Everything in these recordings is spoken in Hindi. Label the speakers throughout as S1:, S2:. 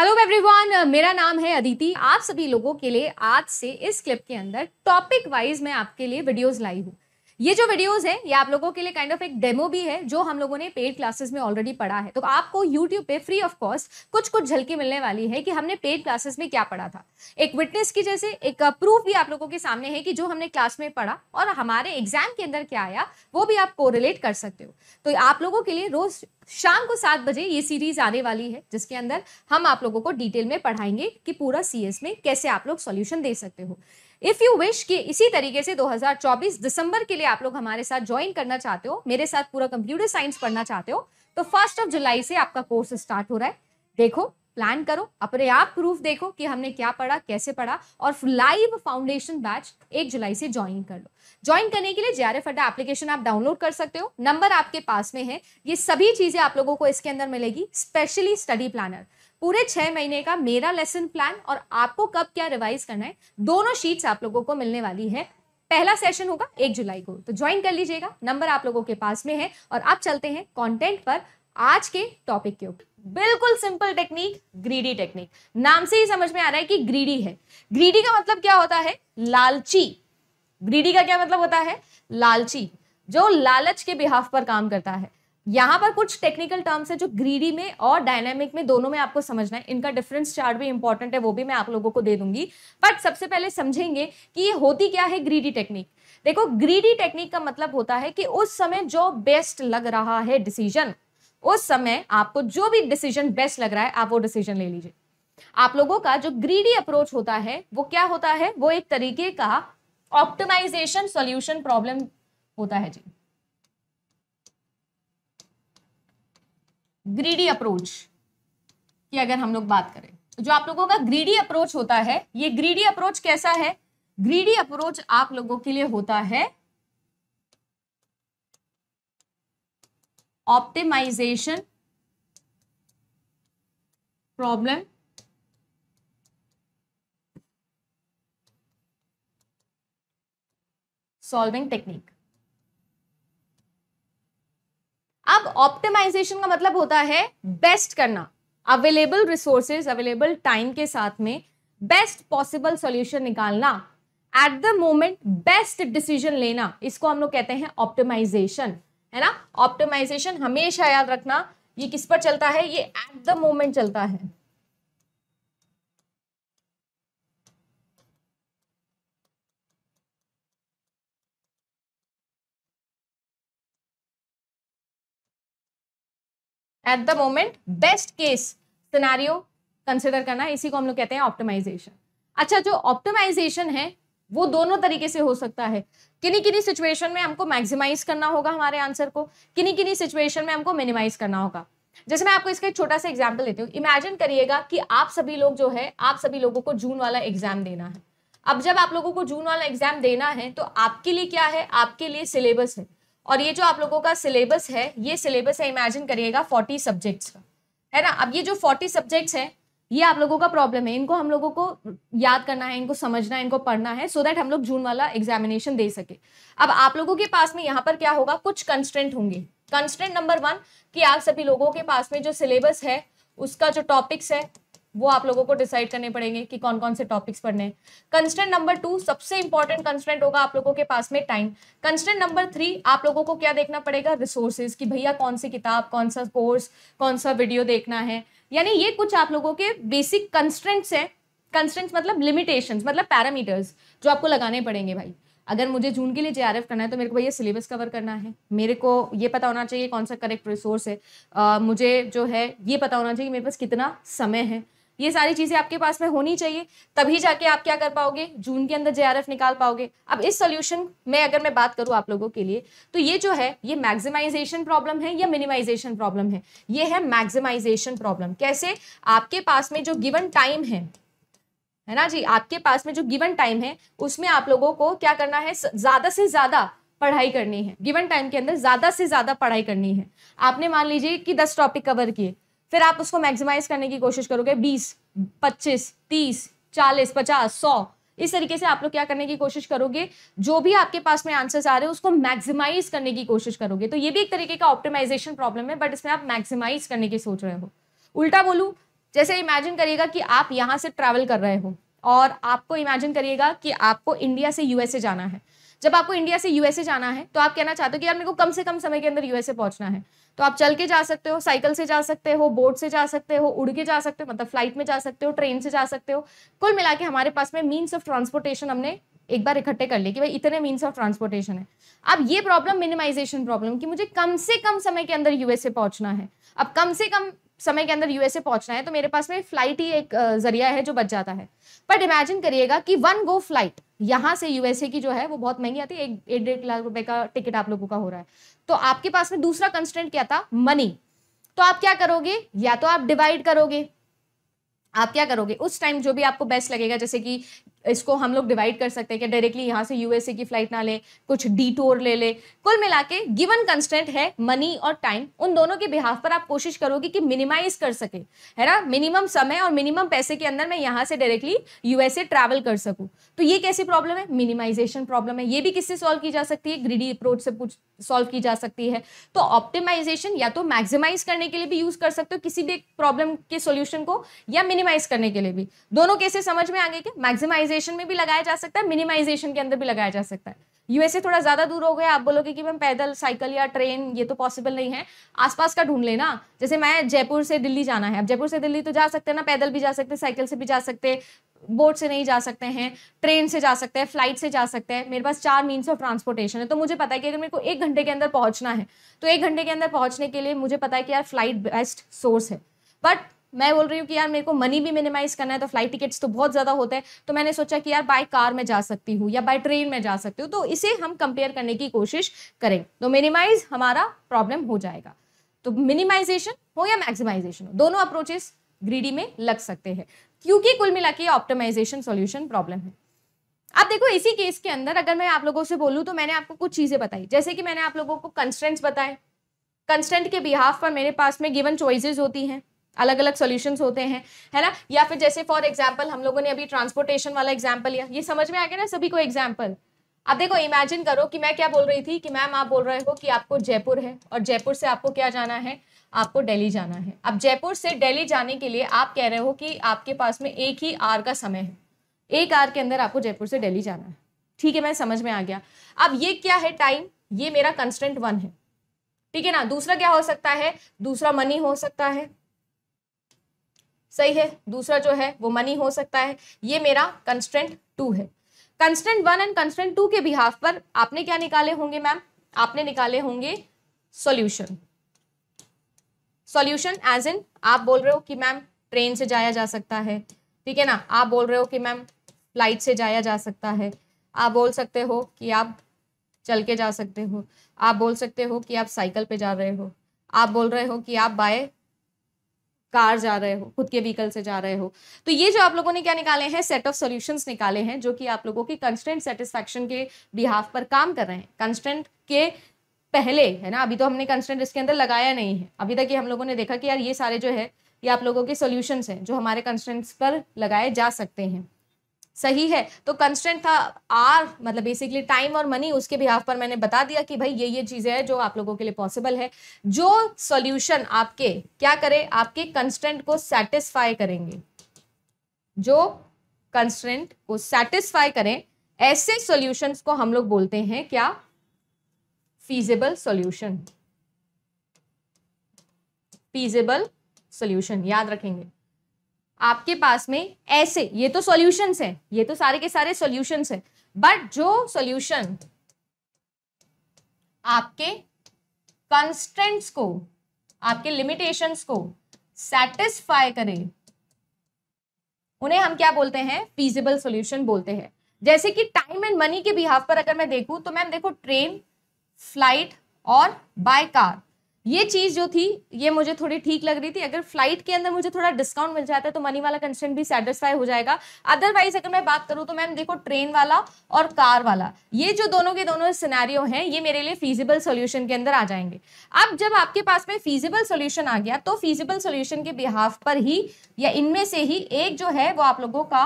S1: हेलो एवरीवन मेरा नाम है अदिति आप सभी लोगों के लिए आज से इस क्लिप के अंदर टॉपिक वाइज मैं आपके लिए वीडियोस लाई हूँ ये जो वीडियोस हैं ये आप लोगों के लिए काइंड ऑफ एक डेमो भी है जो हम लोगों ने पेड क्लासेस में ऑलरेडी पढ़ा है तो आपको यूट्यूब पे फ्री ऑफ कॉस्ट कुछ कुछ झलकी मिलने वाली है कि हमने पेड क्लासेस में क्या पढ़ा था एक विटनेस की जैसे एक प्रूफ uh, भी आप लोगों के सामने है कि जो हमने क्लास में पढ़ा और हमारे एग्जाम के अंदर क्या आया वो भी आप कोरिलेट कर सकते हो तो आप लोगों के लिए रोज शाम को सात बजे ये सीरीज आने वाली है जिसके अंदर हम आप लोगों को डिटेल में पढ़ाएंगे कि पूरा सीएस में कैसे आप लोग सॉल्यूशन दे सकते हो इफ़ यू विश कि इसी तरीके से 2024 दिसंबर के लिए आप लोग हमारे साथ ज्वाइन करना चाहते हो मेरे साथ पूरा कंप्यूटर साइंस पढ़ना चाहते हो तो फर्स्ट ऑफ जुलाई से आपका कोर्स स्टार्ट हो रहा है देखो प्लान करो अपने आप प्रूफ देखो कि हमने क्या पढ़ा कैसे पढ़ा और लाइव फाउंडेशन बैच एक जुलाई से ज्वाइन कर लो ज्वाइन करने के लिए जे आर अड्डा एप्लीकेशन आप डाउनलोड कर सकते हो नंबर आपके पास में है ये सभी चीजें आप लोगों को इसके अंदर मिलेगी स्पेशली स्टडी प्लानर पूरे छह महीने का मेरा लेसन प्लान और आपको कब क्या रिवाइज करना है दोनों शीट्स आप लोगों को मिलने वाली है पहला सेशन होगा एक जुलाई को तो ज्वाइन कर लीजिएगा नंबर आप लोगों के पास में है और आप चलते हैं कॉन्टेंट पर आज के टॉपिक के ऊपर बिल्कुल सिंपल टेक्निक ग्रीडी टेक्निक नाम से ही समझ में आ रहा है कि ग्रीडी है ग्रीडी का मतलब क्या होता है लालची ग्रीडी का क्या मतलब होता है लालची जो लालच के बिहाफ पर काम करता है यहाँ पर कुछ टेक्निकल टर्म्स है जो ग्रीडी में और डायनेमिक में दोनों में आपको समझना है इनका डिफरेंस चार्ट भी इंपॉर्टेंट है वो भी मैं आप लोगों को दे दूंगी बट सबसे पहले समझेंगे कि ये होती क्या है ग्रीडी टेक्निक देखो ग्रीडी टेक्निक का मतलब होता है कि उस समय जो बेस्ट लग रहा है डिसीजन उस समय आपको जो भी डिसीजन बेस्ट लग रहा है आप वो डिसीजन ले लीजिए आप लोगों का जो ग्रीडी अप्रोच होता है वो क्या होता है वो एक तरीके का ऑप्टिमाइजेशन सॉल्यूशन प्रॉब्लम होता है जी ग्रीडी अप्रोच की अगर हम लोग बात करें तो जो आप लोगों का ग्रीडी अप्रोच होता है ये ग्रीडी अप्रोच कैसा है ग्रीडी अप्रोच आप लोगों के लिए होता है ऑप्टिमाइजेशन प्रॉब्लम सॉल्विंग टेक्निक अब ऑप्टिमाइजेशन का मतलब होता है बेस्ट करना अवेलेबल रिसोर्सेज अवेलेबल टाइम के साथ में बेस्ट पॉसिबल सॉल्यूशन निकालना at the moment best decision लेना इसको हम लोग कहते हैं ऑप्टिमाइजेशन है ना ऑप्टिमाइजेशन हमेशा याद रखना ये किस पर चलता है ये एट द मोमेंट चलता है at the moment best case scenario consider करना इसी को हम लोग कहते हैं ऑप्टिमाइजेशन अच्छा जो ऑप्टिमाइजेशन है वो दोनों तरीके से हो सकता है किनी किनी सिचुएशन में हमको मैक्सिमाइज करना होगा हमारे आंसर को किनी किनी सिचुएशन में हमको मिनिमाइज करना होगा जैसे मैं आपको इसका एक छोटा सा एग्जाम्पल देती हूँ इमेजिन करिएगा कि आप सभी लोग जो है आप सभी लोगों को जून वाला एग्जाम देना है अब जब आप लोगों को जून वाला एग्जाम देना है तो आपके लिए क्या है आपके लिए सिलेबस है और ये जो आप लोगों का सिलेबस है ये सिलेबस है इमेजिन करिएगा फोर्टी सब्जेक्ट्स का है ना अब ये जो फोर्टी सब्जेक्ट्स है ये आप लोगों का प्रॉब्लम है इनको हम लोगों को याद करना है इनको समझना है इनको पढ़ना है सो so दैट हम लोग जून वाला एग्जामिनेशन दे सके अब आप लोगों के पास में यहाँ पर क्या होगा कुछ कंस्टेंट होंगे कंस्टेंट नंबर वन कि आप सभी लोगों के पास में जो सिलेबस है उसका जो टॉपिक्स है वो आप लोगों को डिसाइड करने पड़ेंगे कि कौन कौन से टॉपिक्स पढ़ने हैं कंस्टेंट नंबर टू सबसे इंपॉर्टेंट कंस्टेंट होगा आप लोगों के पास में टाइम कंस्टेंट नंबर थ्री आप लोगों को क्या देखना पड़ेगा रिसोर्सेज कि भैया कौन सी किताब कौन सा कोर्स कौन सा वीडियो देखना है यानी ये कुछ आप लोगों के बेसिक कंस्टेंट्स हैं कंस्टेंट्स मतलब लिमिटेशन मतलब पैरामीटर्स जो आपको लगाने पड़ेंगे भाई अगर मुझे जून के लिए जे करना है तो मेरे को भैया सिलेबस कवर करना है मेरे को ये पता होना चाहिए कौन सा करेक्ट रिसोर्स है आ, मुझे जो है ये पता होना चाहिए मेरे पास कितना समय है ये सारी चीज़ें आपके पास में होनी चाहिए तभी जाके आप क्या कर पाओगे जून के अंदर जे निकाल पाओगे अब इस सोल्यूशन में अगर मैं बात करूँ आप लोगों के लिए तो ये जो है ये मैक्सिमाइजेशन प्रॉब्लम है या मिनिमाइजेशन प्रॉब्लम है ये है मैक्सिमाइजेशन प्रॉब्लम कैसे आपके पास में जो गिवन टाइम है है ना जी आपके पास में जो गिवन टाइम है उसमें आप लोगों को क्या करना है ज़्यादा से ज़्यादा पढ़ाई करनी है गिवन टाइम के अंदर ज़्यादा से ज़्यादा पढ़ाई करनी है आपने मान लीजिए कि दस टॉपिक कवर किए फिर आप उसको मैक्सिमाइज करने की कोशिश करोगे बीस पच्चीस तीस चालीस पचास सौ इस तरीके से आप लोग क्या करने की कोशिश करोगे जो भी आपके पास में आंसर्स आ रहे हैं उसको मैक्सिमाइज करने की कोशिश करोगे तो ये भी एक तरीके का ऑप्टिमाइजेशन प्रॉब्लम है बट इसमें आप मैक्सिमाइज करने की सोच रहे हो उल्टा बोलूँ जैसे इमेजिन करिएगा कि आप यहाँ से ट्रैवल कर रहे हो और आपको इमेजिन करिएगा कि आपको इंडिया से यूएसए जाना है जब आपको इंडिया से यूएसए जाना है तो आप कहना चाहते हो कि यार मेरे को कम से कम समय के अंदर यूएसए पहुंचना है तो आप चल के जा सकते हो साइकिल से जा सकते हो बोट से जा सकते हो उड़ के जा सकते हो मतलब फ्लाइट में जा सकते हो ट्रेन से जा सकते हो कुल मिला के हमारे पास में मीन्स ऑफ ट्रांसपोर्टेशन हमने एक बार इकट्ठे कर लिए कि भाई इतने मीन्स ऑफ ट्रांसपोर्टेशन है अब ये प्रॉब्लम मिनिमाइजेशन प्रॉब्लम कि मुझे कम से कम समय के अंदर यूएसए पहुंचना है अब कम से कम समय के अंदर यूएसए पहुंचना है तो मेरे पास में फ्लाइट ही एक जरिया है जो बच जाता है बट इमेजिन करिएगा कि वन गो फ्लाइट यहाँ से यूएसए की जो है वो बहुत महंगी आती है एक एक डेढ़ लाख रुपए का टिकट आप लोगों का हो रहा है तो आपके पास में दूसरा कंस्टेंट क्या था मनी तो आप क्या करोगे या तो आप डिवाइड करोगे आप क्या करोगे उस टाइम जो भी आपको बेस्ट लगेगा जैसे कि इसको हम लोग डिवाइड कर सकते हैं कि डायरेक्टली यहाँ से यूएसए की फ्लाइट ना ले कुछ डी टोर ले ले कुल मिला के गिवन कंस्टेंट है मनी और टाइम उन दोनों के बिहाफ पर आप कोशिश करोगे कि मिनिमाइज कर सके है ना मिनिमम समय और मिनिमम पैसे के अंदर मैं यहाँ से डायरेक्टली यूएसए ट्रैवल कर सकूँ तो ये कैसी प्रॉब्लम है मिनिमाइजेशन प्रॉब्लम है ये भी किससे सॉल्व की जा सकती है ग्रीडी अप्रोच से पूछ सॉल्व की जा सकती है तो ऑप्टिमाइजेशन या तो मैक्सिमाइज करने के लिए भी यूज कर सकते हो किसी भी प्रॉब्लम के सॉल्यूशन को या मिनिमाइज करने के लिए भी दोनों केसेस समझ में आ गए कि मैक्सिमाइजेशन में भी लगाया जा सकता है मिनिमाइजेशन के अंदर भी लगाया जा सकता है यूएसए थोड़ा ज्यादा दूर हो गया आप बोलोगे कि मैम पैदल साइकिल या ट्रेन ये तो पॉसिबल नहीं है आसपास का ढूंढ लेना जैसे मैं जयपुर से दिल्ली जाना है अब जयपुर से दिल्ली तो जा सकते हैं ना पैदल भी जा सकते साइकिल से भी जा सकते बोट से नहीं जा सकते हैं ट्रेन से जा सकते हैं फ्लाइट से जा सकते हैं मेरे पास चार मीन्स ऑफ ट्रांसपोर्टेशन है तो मुझे पता है कि अगर मेरे को एक घंटे के अंदर पहुंचना है तो एक घंटे के अंदर पहुंचने के लिए मुझे पता है कि यार फ्लाइट बेस्ट सोर्स है बट मैं बोल रही हूँ कि यार मेरे को मनी भी मिनिमाइज करना है तो फ्लाइट टिकट्स तो बहुत ज़्यादा होते हैं तो मैंने सोचा कि यार बाय कार में जा सकती हूँ या बाय ट्रेन में जा सकती हूँ तो इसे हम कंपेयर करने की कोशिश करें तो मिनिमाइज हमारा प्रॉब्लम हो जाएगा तो मिनिमाइजेशन हो या मैक्सिमाइजेशन हो दोनों अप्रोचेस ग्रीडी में लग सकते हैं क्योंकि कुल मिला के ऑप्टोमाइजेशन सोल्यूशन प्रॉब्लम है अब देखो इसी केस के अंदर अगर मैं आप लोगों से बोलूँ तो मैंने आपको कुछ चीज़ें बताई जैसे कि मैंने आप लोगों को कंस्टेंट्स बताए कंस्टेंट के बिहाफ पर मेरे पास में गिवन चॉइसेस होती हैं अलग अलग सॉल्यूशंस होते हैं है ना या फिर जैसे फॉर एग्जांपल हम लोगों ने अभी ट्रांसपोर्टेशन वाला एग्जांपल लिया ये समझ में आ गया ना सभी को एग्जांपल अब देखो इमेजिन करो कि मैं क्या बोल रही थी कि मैम आप बोल रहे हो कि आपको जयपुर है और जयपुर से आपको क्या जाना है आपको दिल्ली जाना है अब जयपुर से दिल्ली जाने के लिए आप कह रहे हो कि आपके पास में एक ही आर का समय है एक आर के अंदर आपको जयपुर से दिल्ली जाना है ठीक है मैं समझ में आ गया अब ये क्या है टाइम ये मेरा कंस्टेंट वन है ठीक है ना दूसरा क्या हो सकता है दूसरा मनी हो सकता है सही है दूसरा जो है वो मनी हो सकता है ये मेरा कंस्टेंट टू है constant one and constant two के बिहाफ पर आपने क्या निकाले होंगे मैम आपने निकाले होंगे सॉल्यूशन सॉल्यूशन एज इन आप बोल रहे हो कि मैम ट्रेन से जाया जा सकता है ठीक है ना आप बोल रहे हो कि मैम फ्लाइट से जाया जा सकता है आप बोल सकते हो कि आप चल के जा सकते हो आप बोल सकते हो कि आप साइकिल पे जा रहे हो आप बोल रहे हो कि आप बाय कार जा रहे हो खुद के व्हीकल से जा रहे हो तो ये जो आप लोगों ने क्या निकाले हैं सेट ऑफ सॉल्यूशंस निकाले हैं जो कि आप लोगों के कंस्टेंट सेटिस्फैक्शन के बिहाफ पर काम कर रहे हैं कंस्टेंट के पहले है ना अभी तो हमने कंस्टेंट इसके अंदर लगाया नहीं है अभी तक ये हम लोगों ने देखा कि यार ये सारे जो है ये आप लोगों के सोल्यूशंस हैं जो हमारे कंस्टेंट्स पर लगाए जा सकते हैं सही है तो कंस्टेंट था आर मतलब बेसिकली टाइम और मनी उसके बिहाव पर मैंने बता दिया कि भाई ये ये चीज़ें हैं जो आप लोगों के लिए पॉसिबल है जो सॉल्यूशन आपके क्या करे आपके कंस्टेंट को सेटिस्फाई करेंगे जो कंस्टेंट को सेटिस्फाई करें ऐसे सॉल्यूशंस को हम लोग बोलते हैं क्या फीजेबल सोल्यूशन फीजेबल सोल्यूशन याद रखेंगे आपके पास में ऐसे ये तो सोल्यूशन है ये तो सारे के सारे सोल्यूशन है बट जो सोल्यूशन आपके कंस्टेंट्स को आपके लिमिटेशंस को सेटिस्फाई करें उन्हें हम क्या बोलते हैं फीजिबल सॉल्यूशन बोलते हैं जैसे कि टाइम एंड मनी के बिहाव पर अगर मैं देखूं तो मैम देखो ट्रेन फ्लाइट और बाय कार ये चीज जो थी ये मुझे थोड़ी ठीक लग रही थी अगर फ्लाइट के अंदर मुझे थोड़ा डिस्काउंट मिल जाता है तो मनी वाला कंसेंट भी सेटिस्फाई हो जाएगा अदरवाइज अगर मैं बात करूं तो मैम देखो ट्रेन वाला और कार वाला ये जो दोनों के दोनों सिनेरियो हैं ये मेरे लिए फीजिबल सोल्यूशन के अंदर आ जाएंगे अब जब आपके पास में फीजिबल सोल्यूशन आ गया तो फीजिबल सोल्यूशन के बिहाफ पर ही या इनमें से ही एक जो है वो आप लोगों का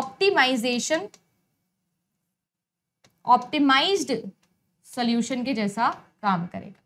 S1: ऑप्टिमाइजेशन ऑप्टिमाइज्ड सोल्यूशन के जैसा काम करेगा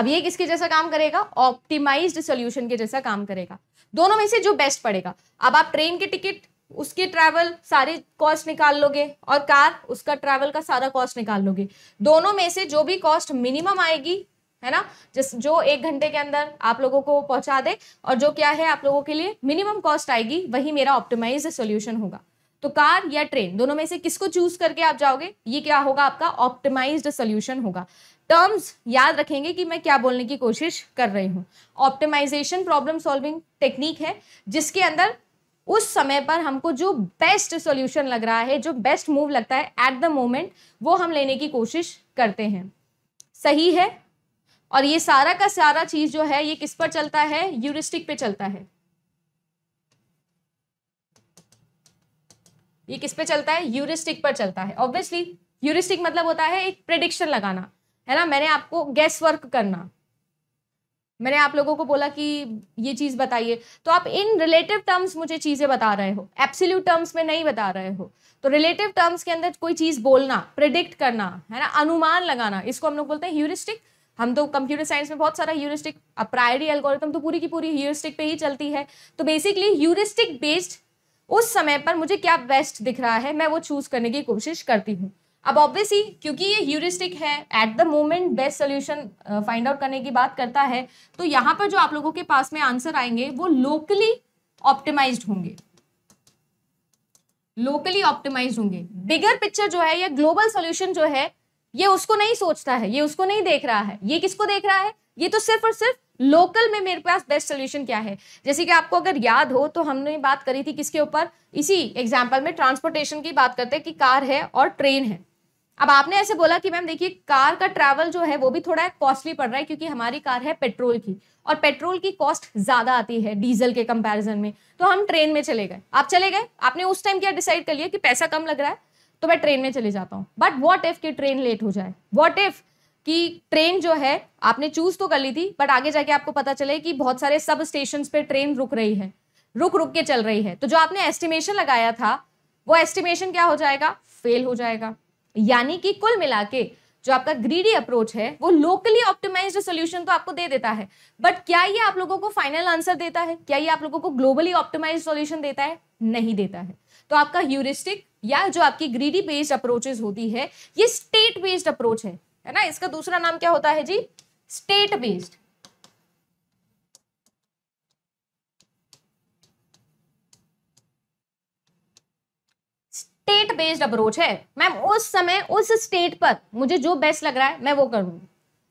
S1: अब ये किसके जैसा काम करेगा ऑप्टिमाइज्ड सोल्यूशन के जैसा काम करेगा दोनों में से जो बेस्ट पड़ेगा अब आप ट्रेन के टिकट उसके ट्रैवल सारे कॉस्ट निकाल लोगे और कार उसका ट्रैवल का सारा कॉस्ट निकाल लोगे दोनों में से जो भी कॉस्ट मिनिमम आएगी है ना जिस जो एक घंटे के अंदर आप लोगों को पहुंचा दे और जो क्या है आप लोगों के लिए मिनिमम कॉस्ट आएगी वही मेरा ऑप्टिमाइज सोल्यूशन होगा तो कार या ट्रेन दोनों में से किसको चूज करके आप जाओगे ये क्या होगा आपका ऑप्टिमाइज्ड सोल्यूशन होगा टर्म्स याद रखेंगे कि मैं क्या बोलने की कोशिश कर रही हूँ ऑप्टिमाइजेशन प्रॉब्लम सॉल्विंग टेक्निक है जिसके अंदर उस समय पर हमको जो बेस्ट सॉल्यूशन लग रहा है जो बेस्ट मूव लगता है एट द मोमेंट वो हम लेने की कोशिश करते हैं सही है और ये सारा का सारा चीज़ जो है ये किस पर चलता है यूरिस्टिक पे चलता है ये किस पे चलता है यूरिस्टिक पर चलता है ऑब्वियसली यूरिस्टिक मतलब होता है एक प्रिडिक्शन लगाना है ना मैंने आपको गैस वर्क करना मैंने आप लोगों को बोला कि ये चीज़ बताइए तो आप इन रिलेटिव टर्म्स मुझे चीज़ें बता रहे हो एब्सोल्यूट टर्म्स में नहीं बता रहे हो तो रिलेटिव टर्म्स के अंदर कोई चीज़ बोलना प्रिडिक्ट करना है ना अनुमान लगाना इसको हम लोग बोलते हैं ह्यूरिस्टिक हम तो कंप्यूटर साइंस में बहुत सारा ह्यूरिस्टिक प्रायरी एल्गोरिथम तो पूरी की पूरी ह्यूरिस्टिक पे ही चलती है तो बेसिकली ह्यूरिस्टिक बेस्ड उस समय पर मुझे क्या बेस्ट दिख रहा है मैं वो चूज करने की कोशिश करती हूँ अब ऑब्वियसली क्योंकि ये ह्यूरिस्टिक है at the moment best solution find out करने की बात करता है तो यहाँ पर जो आप लोगों के पास में आंसर आएंगे वो लोकली ऑप्टिमाइज होंगे लोकली ऑप्टिमाइज होंगे बिगर पिक्चर जो है या ग्लोबल सोल्यूशन जो है ये उसको नहीं सोचता है ये उसको नहीं देख रहा है ये किसको देख रहा है ये तो सिर्फ और सिर्फ लोकल में मेरे पास बेस्ट सोल्यूशन क्या है जैसे कि आपको अगर याद हो तो हमने बात करी थी किसके ऊपर इसी एग्जाम्पल में ट्रांसपोर्टेशन की बात करते हैं कि कार है और ट्रेन है अब आपने ऐसे बोला कि मैम देखिए कार का ट्रैवल जो है वो भी थोड़ा कॉस्टली पड़ रहा है क्योंकि हमारी कार है पेट्रोल की और पेट्रोल की कॉस्ट ज़्यादा आती है डीजल के कंपैरिजन में तो हम ट्रेन में चले गए आप चले गए आपने उस टाइम क्या डिसाइड कर लिया कि पैसा कम लग रहा है तो मैं ट्रेन में चले जाता हूँ बट वॉट इफ़ की ट्रेन लेट हो जाए वॉट इफ़ कि ट्रेन जो है आपने चूज तो कर ली थी बट आगे जाके आपको पता चले कि बहुत सारे सब स्टेशन पे ट्रेन रुक रही है रुक रुक के चल रही है तो जो आपने एस्टिमेशन लगाया था वो एस्टिमेशन क्या हो जाएगा फेल हो जाएगा यानी कि कुल मिला के जो आपका ग्रीडी अप्रोच है वो लोकली ऑप्टिमाइज सोल्यूशन तो आपको दे देता है बट क्या ये आप लोगों को फाइनल आंसर देता है क्या ये आप लोगों को ग्लोबली ऑप्टिमाइज सोल्यूशन देता है नहीं देता है तो आपका ह्यूरिस्टिक या जो आपकी ग्रीडी बेस्ड अप्रोचेस होती है ये स्टेट बेस्ड अप्रोच है है ना इसका दूसरा नाम क्या होता है जी state based state based approach है मैम उस समय उस स्टेट पर मुझे जो बेस्ट लग रहा है मैं वो करूंगी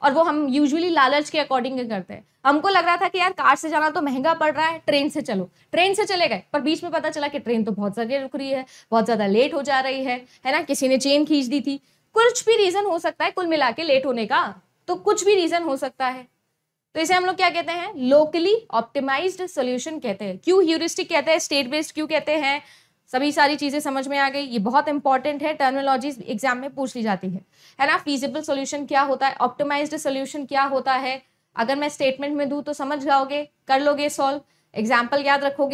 S1: और वो हम यूजुअली लालच के अकॉर्डिंग करते हैं हमको लग रहा था कि यार कार से जाना तो महंगा पड़ रहा है ट्रेन से चलो ट्रेन से चले गए पर बीच में पता चला कि ट्रेन तो बहुत ज्यादा रुक रही है बहुत ज़्यादा लेट हो जा रही है है ना किसी ने चेन खींच दी थी कुछ भी रीजन हो सकता है कुल मिला के लेट होने का तो कुछ भी रीजन हो सकता है तो इसे हम लोग क्या कहते हैं लोकली ऑप्टिमाइज्ड सोल्यूशन कहते हैं क्यों ह्यूरिस्टिक कहते हैं स्टेट बेस्ड क्यों कहते हैं सभी सारी चीजें समझ में आ गई ये बहुत इंपॉर्टेंट है टर्मोलॉजी एग्जाम में पूछ ली जाती है है ना फीजिबल सोल्यूशन क्या होता है ऑप्टिमाइज्ड सोल्यूशन क्या होता है अगर मैं स्टेटमेंट में दू तो समझ जाओगे कर लोगे सॉल्व एग्जाम्पल याद रखोगे